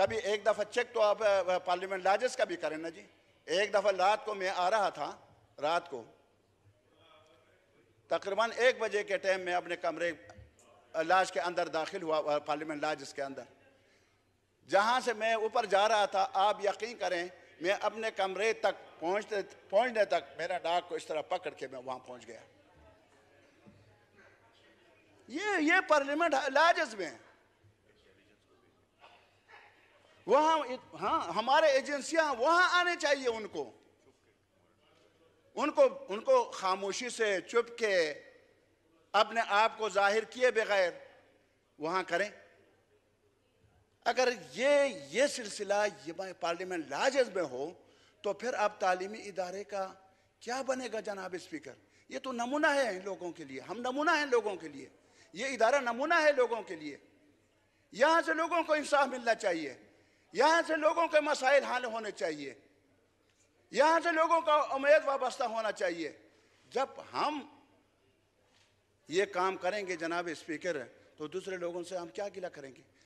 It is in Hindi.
कभी एक दफ़ा चेक तो आप पार्लियामेंट लाजेस का भी करें ना जी एक दफ़ा रात को मैं आ रहा था रात को तकरीबन एक बजे के टाइम में अपने कमरे लाज के अंदर दाखिल हुआ पार्लियामेंट लाज के अंदर जहाँ से मैं ऊपर जा रहा था आप यकीन करें मैं अपने कमरे तक पहुँचते पहुँचने तक मेरा डाक को इस तरह पकड़ के मैं वहाँ पहुँच गया ये ये पार्लियामेंट लाजस में वहां हाँ हमारे एजेंसियां वहां आने चाहिए उनको उनको उनको खामोशी से चुप के अपने आप को जाहिर किए बगैर वहां करें अगर ये ये सिलसिला ये पार्लियामेंट लाजज में हो तो फिर आप तालीमी इदारे का क्या बनेगा जनाब स्पीकर ये तो नमूना है लोगों के लिए हम नमूना हैं लोगों के लिए ये इदारा नमूना है लोगों के लिए यहां से लोगों को इंसाफ मिलना चाहिए यहाँ से लोगों के मसाइल हाल होने चाहिए यहां से लोगों का उम्मीद वाबस्ता होना चाहिए जब हम ये काम करेंगे जनाब स्पीकर तो दूसरे लोगों से हम क्या गिला करेंगे